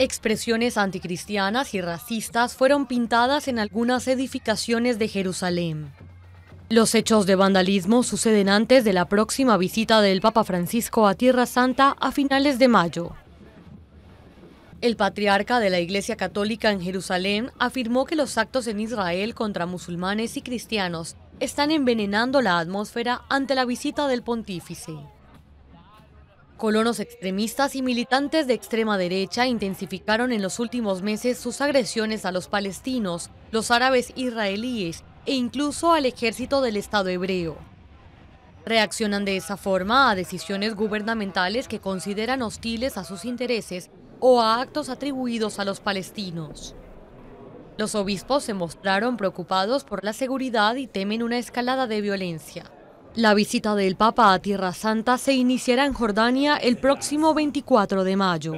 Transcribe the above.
Expresiones anticristianas y racistas fueron pintadas en algunas edificaciones de Jerusalén. Los hechos de vandalismo suceden antes de la próxima visita del Papa Francisco a Tierra Santa a finales de mayo. El patriarca de la Iglesia Católica en Jerusalén afirmó que los actos en Israel contra musulmanes y cristianos están envenenando la atmósfera ante la visita del pontífice. Colonos extremistas y militantes de extrema derecha intensificaron en los últimos meses sus agresiones a los palestinos, los árabes israelíes e incluso al ejército del Estado hebreo. Reaccionan de esa forma a decisiones gubernamentales que consideran hostiles a sus intereses o a actos atribuidos a los palestinos. Los obispos se mostraron preocupados por la seguridad y temen una escalada de violencia. La visita del Papa a Tierra Santa se iniciará en Jordania el próximo 24 de mayo.